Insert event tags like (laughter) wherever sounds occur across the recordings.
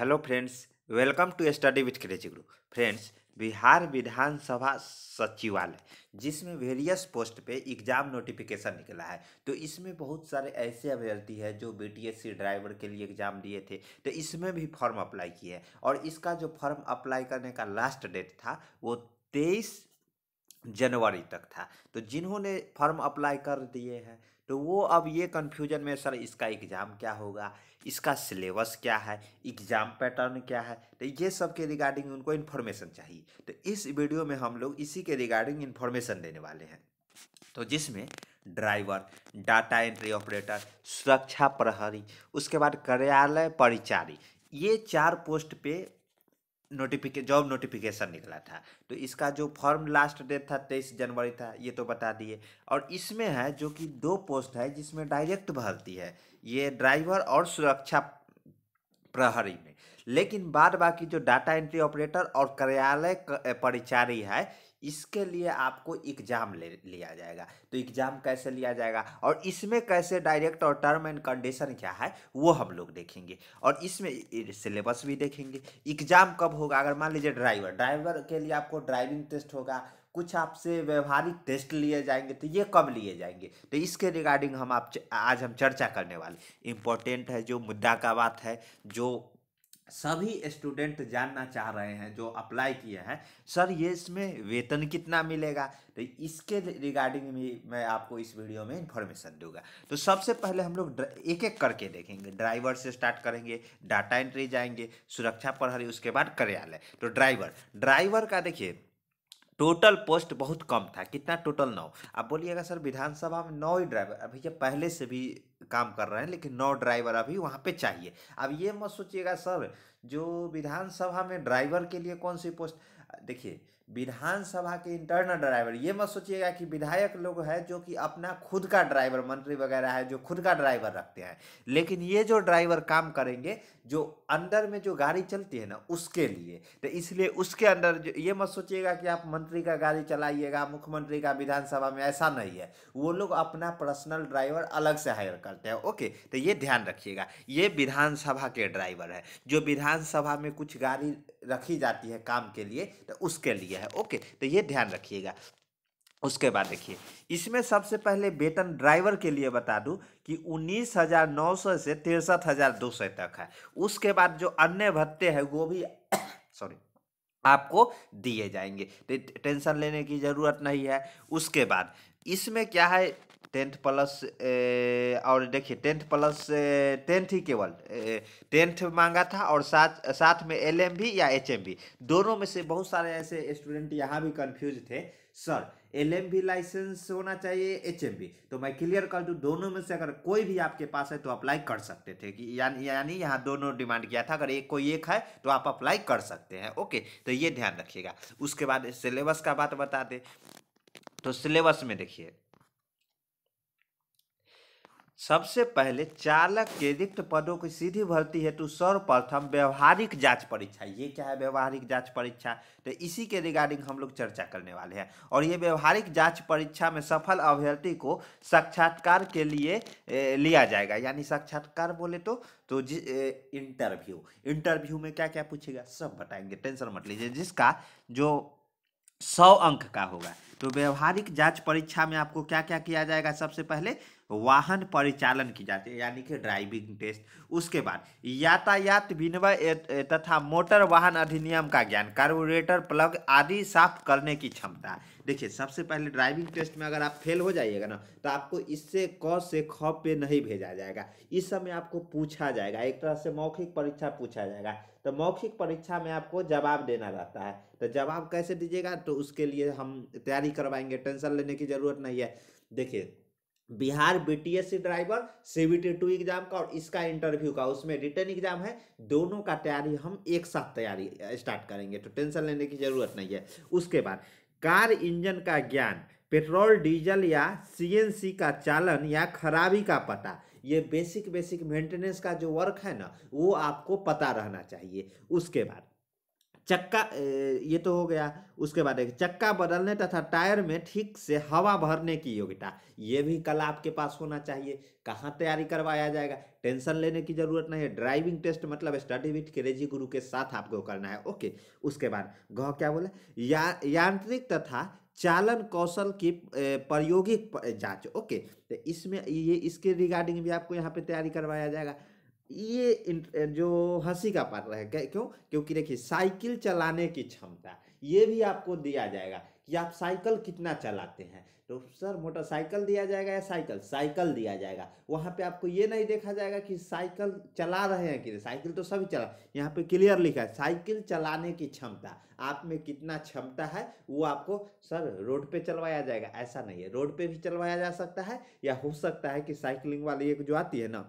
hello friends welcome to study with crazy group friends Bihar Vidhansabha Sachivalaya जिसमें various post पे exam notification निकला है तो इसमें बहुत सारे ऐसे अभ्यर्थी है जो बीटीएससी ड्राइवर के लिए एग्ज़ाम दिए थे तो इसमें भी फॉर्म अप्लाई किए हैं और इसका जो फॉर्म अप्लाई करने का लास्ट डेट था वो तेईस जनवरी तक था तो जिन्होंने फॉर्म अप्लाई कर दिए हैं तो वो अब ये कन्फ्यूजन में सर इसका एग्ज़ाम क्या होगा इसका सिलेबस क्या है एग्ज़ाम पैटर्न क्या है तो ये सब के रिगार्डिंग उनको इन्फॉर्मेशन चाहिए तो इस वीडियो में हम लोग इसी के रिगार्डिंग इन्फॉर्मेशन देने वाले हैं तो जिसमें ड्राइवर डाटा एंट्री ऑपरेटर सुरक्षा प्रहरी उसके बाद कार्यालय परिचारी ये चार पोस्ट पे नोटिफिके जॉब नोटिफिकेशन निकला था तो इसका जो फॉर्म लास्ट डेट था तेईस जनवरी था ये तो बता दिए और इसमें है जो कि दो पोस्ट है जिसमें डायरेक्ट भर्ती है ये ड्राइवर और सुरक्षा प्रहरी में लेकिन बाद बाकी जो डाटा एंट्री ऑपरेटर और कार्यालय परिचारी है इसके लिए आपको एग्जाम ले लिया जाएगा तो एग्जाम कैसे लिया जाएगा और इसमें कैसे डायरेक्ट और टर्म एंड कंडीशन क्या है वो हम लोग देखेंगे और इसमें सिलेबस भी देखेंगे एग्जाम कब होगा अगर मान लीजिए ड्राइवर ड्राइवर के लिए आपको ड्राइविंग टेस्ट होगा कुछ आपसे व्यवहारिक टेस्ट लिए जाएंगे तो ये कब लिए जाएंगे तो इसके रिगार्डिंग हम आप आज हम चर्चा करने वाले इम्पोर्टेंट है जो मुद्दा का बात है जो सभी स्टूडेंट जानना चाह रहे हैं जो अप्लाई किए हैं सर ये इसमें वेतन कितना मिलेगा तो इसके रिगार्डिंग भी मैं आपको इस वीडियो में इन्फॉर्मेशन दूंगा तो सबसे पहले हम लोग एक एक करके देखेंगे ड्राइवर से स्टार्ट करेंगे डाटा एंट्री जाएंगे सुरक्षा प्रहरी उसके बाद कार्यालय तो ड्राइवर ड्राइवर का देखिए टोटल पोस्ट बहुत कम था कितना टोटल नौ आप बोलिएगा सर विधानसभा में नौ ही ड्राइवर भैया पहले से भी काम कर रहे हैं लेकिन नौ ड्राइवर अभी वहाँ पे चाहिए अब ये मत सोचिएगा सर जो विधानसभा में ड्राइवर के लिए कौन सी पोस्ट देखिए विधानसभा के इंटरनल ड्राइवर ये मत सोचिएगा कि विधायक लोग हैं जो कि अपना खुद का ड्राइवर मंत्री वगैरह है जो खुद का ड्राइवर रखते हैं लेकिन ये जो ड्राइवर काम करेंगे जो अंदर में जो गाड़ी चलती है ना उसके लिए तो इसलिए उसके अंदर जो ये मत सोचिएगा कि आप मंत्री का गाड़ी चलाइएगा मुख्यमंत्री का विधानसभा में ऐसा नहीं है वो लोग अपना पर्सनल ड्राइवर अलग से हायर करते हैं ओके तो ये ध्यान रखिएगा ये विधानसभा के ड्राइवर है जो विधानसभा में कुछ गाड़ी रखी जाती है काम के लिए तो उसके लिए दिया है ओके तो ये ध्यान रखिएगा उसके बाद देखिए इसमें सबसे पहले वेतन ड्राइवर के लिए बता दूं कि उन्नीस हज़ार नौ सौ से तिरसठ हज़ार दो सौ तक है उसके बाद जो अन्य भत्ते हैं वो भी सॉरी (coughs) आपको दिए जाएंगे टेंशन लेने की ज़रूरत नहीं है उसके बाद इसमें क्या है टेंथ प्लस और देखिए टेंथ प्लस टेंथ ही केवल टेंथ मांगा था और साथ साथ में एल एम भी या एच एम भी दोनों में से बहुत सारे ऐसे स्टूडेंट यहाँ भी कंफ्यूज थे सर एल एम भी लाइसेंस होना चाहिए एच एम भी तो मैं क्लियर कर दूँ दोनों में से अगर कोई भी आपके पास है तो अप्लाई कर सकते थे कि यानी यानी यहाँ दोनों डिमांड किया था अगर एक कोई एक है तो आप अप्लाई कर सकते हैं ओके तो ये ध्यान रखिएगा उसके बाद सिलेबस का बात बता दें तो सिलेबस में देखिए सबसे पहले चालक के रिक्त पदों की सीधी भर्ती हेतु सर्वप्रथम व्यवहारिक जांच परीक्षा ये क्या है व्यवहारिक जांच परीक्षा तो इसी के रिगार्डिंग हम लोग चर्चा करने वाले हैं और ये व्यवहारिक जांच परीक्षा में सफल अभ्यर्थी को साक्षात्कार के लिए ए, लिया जाएगा यानी साक्षात्कार बोले तो तो इंटरव्यू इंटरव्यू में क्या क्या पूछेगा सब बताएंगे टेंशन मत लीजिए जिसका जो सौ अंक का होगा तो व्यवहारिक जांच परीक्षा में आपको क्या क्या किया जाएगा सबसे पहले वाहन परिचालन की जाती है यानी कि ड्राइविंग टेस्ट उसके बाद यातायात विनिमय तथा मोटर वाहन अधिनियम का ज्ञान कार्बोरेटर प्लग आदि साफ करने की क्षमता देखिए सबसे पहले ड्राइविंग टेस्ट में अगर आप फेल हो जाइएगा ना तो आपको इससे क से ख पे नहीं भेजा जाएगा इस समय आपको पूछा जाएगा एक तरह से मौखिक परीक्षा पूछा जाएगा तो मौखिक परीक्षा में आपको जवाब देना रहता है तो जवाब कैसे दीजिएगा तो उसके लिए हम तैयारी करवाएंगे टेंशन लेने की ज़रूरत नहीं है देखिए Bihar BTSC driver CBT two exam का और इसका इंटरव्यू का उसमें रिटर्न एग्जाम है दोनों का तैयारी हम एक साथ तैयारी स्टार्ट करेंगे तो टेंशन लेने की जरूरत नहीं है उसके बाद कार इंजन का ज्ञान पेट्रोल डीजल या सीएनसी का चालन या खराबी का पता ये बेसिक बेसिक मेंटेनेंस का जो वर्क है ना वो आपको पता रहना चाहिए उसके बाद चक्का ये तो हो गया उसके बाद चक्का बदलने तथा टायर में ठीक से हवा भरने की योग्यता ये भी कल आपके पास होना चाहिए कहाँ तैयारी करवाया जाएगा टेंशन लेने की जरूरत नहीं है ड्राइविंग टेस्ट मतलब स्टडी विथ क्रेजी गुरु के साथ आपको करना है ओके उसके बाद गह क्या बोला या यांत्रिक तथा चालन कौशल की प्रायोगिक जांच ओके तो इसमें ये इसके रिगार्डिंग भी आपको यहाँ पे तैयारी करवाया जाएगा ये जो हंसी का पात्र है क्यों क्योंकि देखिए साइकिल चलाने की क्षमता ये भी आपको दिया जाएगा कि आप साइकिल कितना चलाते हैं तो सर मोटरसाइकिल दिया जाएगा या साइकिल साइकिल दिया जाएगा वहाँ पे आपको ये नहीं देखा जाएगा कि साइकिल चला रहे हैं कि साइकिल तो सभी चला यहाँ पे क्लियर लिखा है साइकिल चलाने की क्षमता आप में कितना क्षमता है वो आपको सर रोड पे चलवाया जाएगा ऐसा नहीं है रोड पे भी चलवाया जा सकता है या हो सकता है कि साइकिलिंग वाली एक जो आती है ना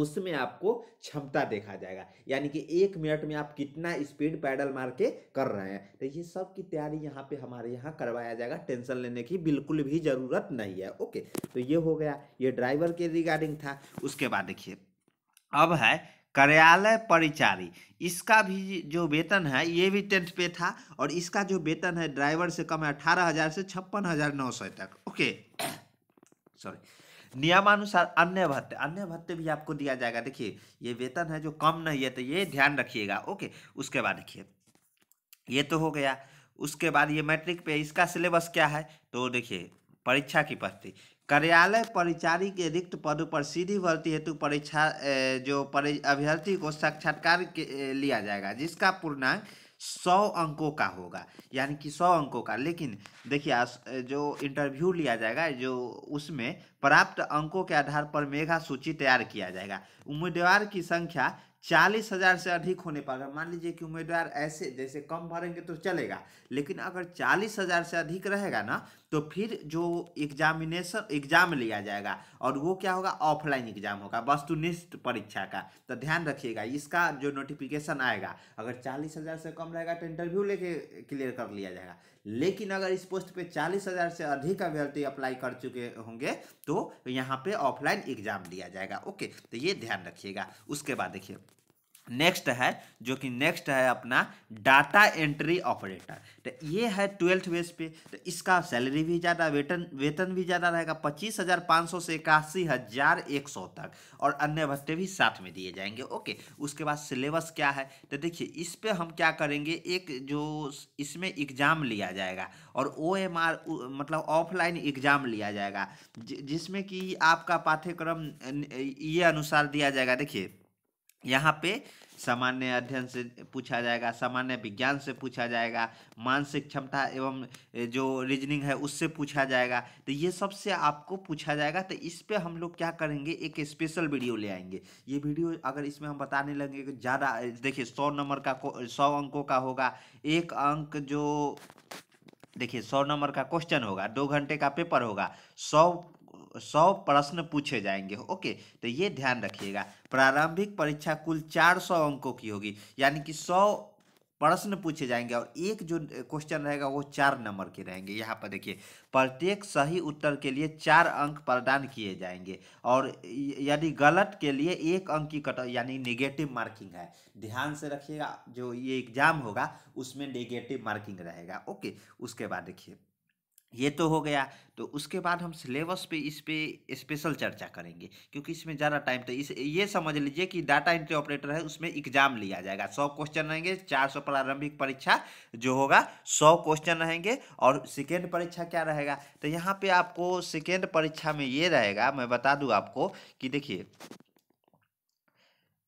उसमें आपको क्षमता देखा जाएगा यानी कि एक मिनट में आप कितना स्पीड पैडल मार के कर रहे हैं तो ये सब की तैयारी यहाँ पे हमारे यहाँ करवाया जाएगा टेंशन लेने की बिल्कुल भी ज़रूरत नहीं है ओके तो ये हो गया ये ड्राइवर के रिगार्डिंग था उसके बाद देखिए अब है कार्यालय परिचारी इसका भी जो वेतन है ये भी टेंथ पे था और इसका जो वेतन है ड्राइवर से कम है अठारह हज़ार से छप्पन हज़ार नौ सौ तक ओके (coughs) सॉरी नियमानुसार अन्य भत्ते अन्य भत्ते भी आपको दिया जाएगा देखिए ये वेतन है जो कम नहीं है तो ये ध्यान रखिएगा ओके उसके बाद देखिए ये तो हो गया उसके बाद ये मैट्रिक पे इसका सिलेबस क्या है तो देखिए परीक्षा की भर्ती कार्यालय परिचारी के रिक्त पदों पर सीधी भर्ती हेतु परीक्षा जो परि अभ्यर्थी को साक्षात्कार लिया जाएगा जिसका पूर्णांक सौ अंकों का होगा यानी कि सौ अंकों का लेकिन देखिए जो इंटरव्यू लिया जाएगा जो उसमें प्राप्त अंकों के आधार पर मेघा सूची तैयार किया जाएगा उम्मीदवार की संख्या चालीस हजार से अधिक होने पर अगर मान लीजिए कि उम्मीदवार ऐसे जैसे कम भरेंगे तो चलेगा लेकिन अगर चालीस हजार से अधिक रहेगा ना तो फिर जो एग्जामिनेशन एग्जाम लिया जाएगा और वो क्या होगा ऑफलाइन एग्जाम होगा वस्तुनिष्ठ परीक्षा का तो ध्यान रखिएगा इसका जो नोटिफिकेशन आएगा अगर चालीस हजार से कम रहेगा तो इंटरव्यू लेके क्लियर कर लिया जाएगा लेकिन अगर इस पोस्ट पे चालीस हज़ार से अधिक अभ्यर्थी अप्लाई कर चुके होंगे तो यहाँ पे ऑफलाइन एग्जाम दिया जाएगा ओके तो ये ध्यान रखिएगा उसके बाद देखिए नेक्स्ट है जो कि नेक्स्ट है अपना डाटा एंट्री ऑपरेटर तो ये है ट्वेल्थ बेस पे तो इसका सैलरी भी ज़्यादा वेतन वेतन भी ज़्यादा रहेगा पच्चीस हज़ार पाँच सौ से इक्यासी हज़ार एक सौ तक और अन्य भत्ते भी साथ में दिए जाएंगे ओके उसके बाद सिलेबस क्या है तो देखिए इस पर हम क्या करेंगे एक जो इसमें एग्ज़ाम लिया जाएगा और ओ एम आर मतलब ऑफलाइन एग्ज़ाम लिया जाएगा जिसमें कि आपका पाठ्यक्रम ये अनुसार दिया जाएगा देखिए यहाँ पे सामान्य अध्ययन से पूछा जाएगा सामान्य विज्ञान से पूछा जाएगा मानसिक क्षमता एवं जो रीजनिंग है उससे पूछा जाएगा तो ये सब से आपको पूछा जाएगा तो इस पर हम लोग क्या करेंगे एक स्पेशल वीडियो ले आएंगे ये वीडियो अगर इसमें हम बताने लगेंगे कि ज़्यादा देखिए सौ नंबर का सौ अंकों का होगा एक अंक जो देखिए सौ नंबर का क्वेश्चन होगा दो घंटे का पेपर होगा सौ सौ प्रश्न पूछे जाएंगे ओके तो ये ध्यान रखिएगा प्रारंभिक परीक्षा कुल चार सौ अंकों की होगी यानी कि सौ प्रश्न पूछे जाएंगे और एक जो क्वेश्चन रहेगा वो चार नंबर के रहेंगे यहाँ पर देखिए प्रत्येक सही उत्तर के लिए चार अंक प्रदान किए जाएंगे और यदि गलत के लिए एक अंक की कट यानी नेगेटिव मार्किंग है ध्यान से रखिएगा जो ये एग्जाम होगा उसमें नेगेटिव मार्किंग रहेगा ओके उसके बाद देखिए ये तो हो गया तो उसके बाद हम सिलेबस पे इस पर स्पेशल चर्चा करेंगे क्योंकि इसमें ज़्यादा टाइम तो इस ये समझ लीजिए कि डाटा एंट्री ऑपरेटर है उसमें एग्जाम लिया जाएगा सौ क्वेश्चन रहेंगे चार सौ प्रारंभिक परीक्षा जो होगा सौ क्वेश्चन रहेंगे और सेकेंड परीक्षा क्या रहेगा तो यहाँ पे आपको सेकेंड परीक्षा में ये रहेगा मैं बता दूँ आपको कि देखिए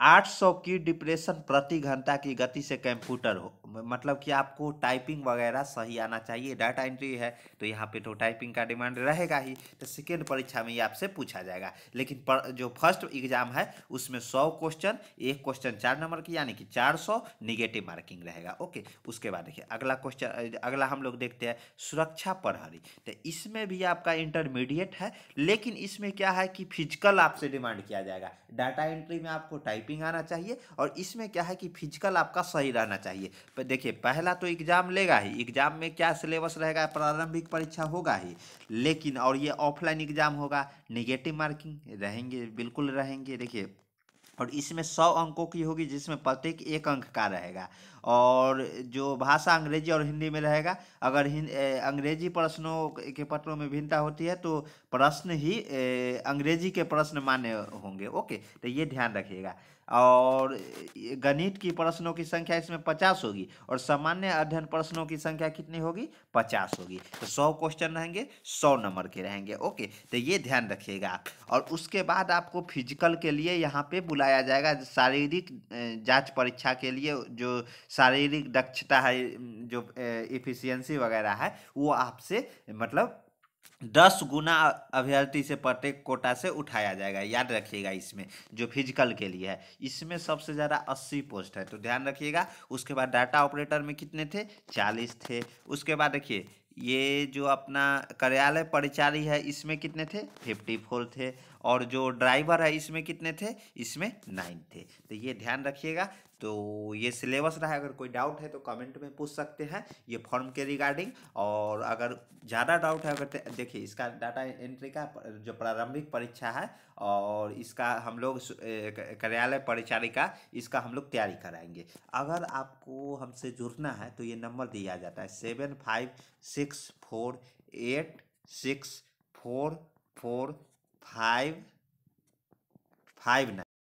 800 की डिप्रेशन प्रति घंटा की गति से कंप्यूटर हो मतलब कि आपको टाइपिंग वगैरह सही आना चाहिए डाटा एंट्री है तो यहाँ पे तो टाइपिंग का डिमांड रहेगा ही तो सेकेंड परीक्षा में ये आपसे पूछा जाएगा लेकिन पर, जो फर्स्ट एग्जाम है उसमें 100 क्वेश्चन एक क्वेश्चन चार नंबर की यानी कि 400 सौ निगेटिव मार्किंग रहेगा ओके उसके बाद देखिए अगला क्वेश्चन अगला हम लोग देखते हैं सुरक्षा प्रहरी तो इसमें भी आपका इंटरमीडिएट है लेकिन इसमें क्या है कि फिजिकल आपसे डिमांड किया जाएगा डाटा एंट्री में आपको टाइपिंग टाइपिंग आना चाहिए और इसमें क्या है कि फिजिकल आपका सही रहना चाहिए देखिए पहला तो एग्ज़ाम लेगा ही एग्ज़ाम में क्या सिलेबस रहेगा प्रारंभिक परीक्षा होगा ही लेकिन और ये ऑफलाइन एग्ज़ाम होगा निगेटिव मार्किंग रहेंगे बिल्कुल रहेंगे देखिए और इसमें सौ अंकों की होगी जिसमें प्रत्येक एक अंक का रहेगा और जो भाषा अंग्रेजी और हिंदी में रहेगा अगर अंग्रेजी प्रश्नों के पत्रों में भिन्नता होती है तो प्रश्न ही अंग्रेजी के प्रश्न मान्य होंगे ओके तो ये ध्यान रखिएगा और गणित की प्रश्नों की संख्या इसमें पचास होगी और सामान्य अध्ययन प्रश्नों की संख्या कितनी होगी पचास होगी तो सौ क्वेश्चन रहेंगे सौ नंबर के रहेंगे ओके तो ये ध्यान रखिएगा आप और उसके बाद आपको फिजिकल के लिए यहाँ पे बुलाया जाएगा शारीरिक जांच परीक्षा के लिए जो शारीरिक दक्षता है जो एफिशियंसी वगैरह है वो आपसे मतलब दस गुना अभ्यर्थी से प्रत्येक कोटा से उठाया जाएगा याद रखिएगा इसमें जो फिजिकल के लिए है इसमें सबसे ज़्यादा अस्सी पोस्ट है तो ध्यान रखिएगा उसके बाद डाटा ऑपरेटर में कितने थे चालीस थे उसके बाद देखिए ये जो अपना कार्यालय परिचारी है इसमें कितने थे फिफ्टी फोर थे और जो ड्राइवर है इसमें कितने थे इसमें नाइन थे तो ये ध्यान रखिएगा तो ये सिलेबस रहा है अगर कोई डाउट है तो कमेंट में पूछ सकते हैं ये फॉर्म के रिगार्डिंग और अगर ज़्यादा डाउट है अगर देखिए इसका डाटा एंट्री का जो प्रारंभिक परीक्षा है और इसका हम लोग कार्यालय परिचारिका इसका हम लोग तैयारी कराएंगे अगर आपको हमसे जुड़ना है तो ये नंबर दिया जाता है seven five six four eight six four four five five nine